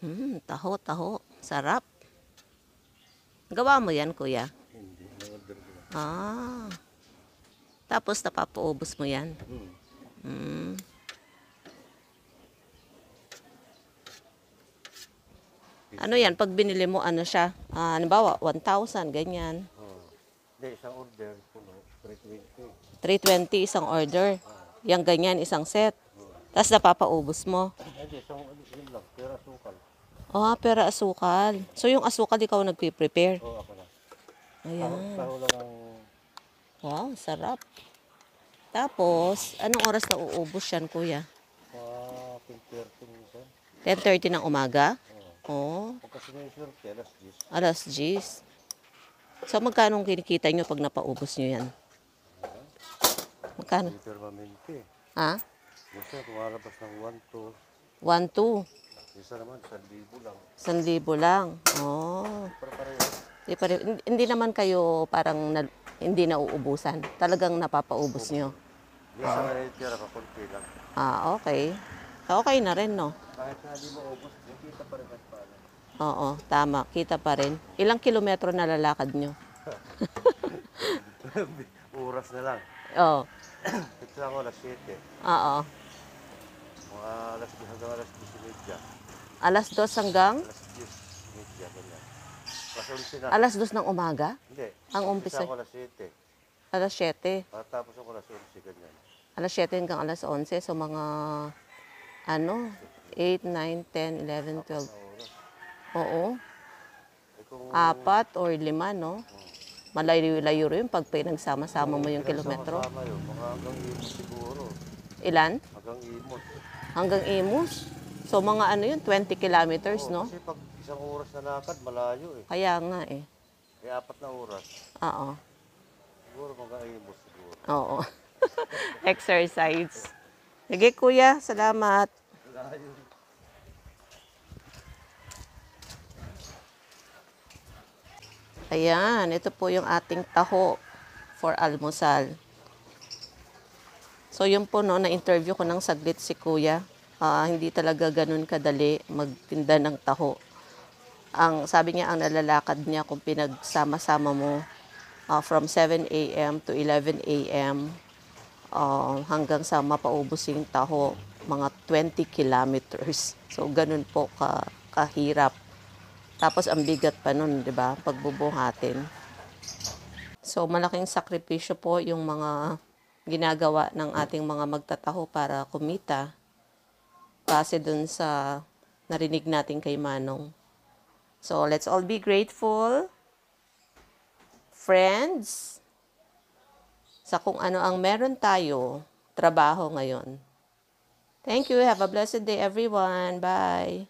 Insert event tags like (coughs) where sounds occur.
Hmm, taho, taho. Sarap. Gawa mo yan, kuya? Hindi. Ah. Tapos napapaubos mo yan? Hmm. hmm. Ano yan? Pag binili mo, ano siya? Ah, ano ba? 1,000, ganyan. Oh. Hindi, isang order. 320. 320 isang order. Ah. Yang ganyan, isang set. Tapos napapaubos mo. Hindi, so, yun lang. Pera asukal. Ah, pera asukal. So, yung asukal, ikaw nagpre-prepare? Oo, ako na. Ayan. Pahula Wow, sarap. Tapos, anong oras na uubos yan, kuya? Uh, 10.30 minsan. 10.30 ng umaga? Oo. Oh. oh. Kasi na yung alas 10. Alas 10. So, magkano kinikita nyo pag napaubos nyo yan? Magkano? 20 permanente. Ha? Masya, kumalabas ng 1-2. 1-2. Isa naman, 1,000 lang. 1,000 lang. Oh. Para pareho. Hindi, pare hindi naman kayo parang na, hindi nauubusan. Talagang napapaubos nyo. Isa sa mga tira ka, konti lang. Ah, okay. Okay na rin, no? Kahit na di maubos, kita pa rin at pala. Oo, tama. Kita pa rin. Ilang kilometro na lalakad nyo? (laughs) Oras na lang. Oo. (laughs) Oh. (coughs) na ako alas 7. Oo. Mga alas 10 hanggang alas 10 Alas 2 hanggang? Alas 10 media, ganyan. Pasuli Alas 2 ng umaga? Hindi. Ang umpisa? ako alas 7. Alas 7? Ah, tapos ako alas 11, ganyan. Alas 7 hanggang alas 11, so mga ano, 8, 9, 10, 11, 12. Oo. Eh, Apat or lima, no? Hmm. Malayo-layo rin pag pinagsama-sama mo yung kilometro. hanggang imos siguro. Ilan? Hanggang imos. Hanggang imos? So mga ano yun, 20 kilometers, no? Kasi pag isang oras na lakad, malayo eh. Kaya nga eh. Kaya apat na oras. Oo. Siguro mga imos siguro. Oo. (laughs) Exercise. Sige kuya, salamat. Malayo. Ayan, ito po yung ating taho for almusal. So yun po no, na-interview ko ng saglit si kuya. Uh, hindi talaga ganun kadali magtinda ng taho. Ang sabi niya ang nalalakad niya kung pinagsama-sama mo uh, from 7 a.m. to 11 a.m. Uh, hanggang sa mapaubos yung taho, mga 20 kilometers. So ganun po ka kahirap tapos ang bigat pa nun, 'di ba? Pagbubuhatin. So malaking sakripisyo po yung mga ginagawa ng ating mga magtataho para kumita base dun sa narinig natin kay Manong. So let's all be grateful friends sa kung ano ang meron tayo trabaho ngayon. Thank you. Have a blessed day everyone. Bye.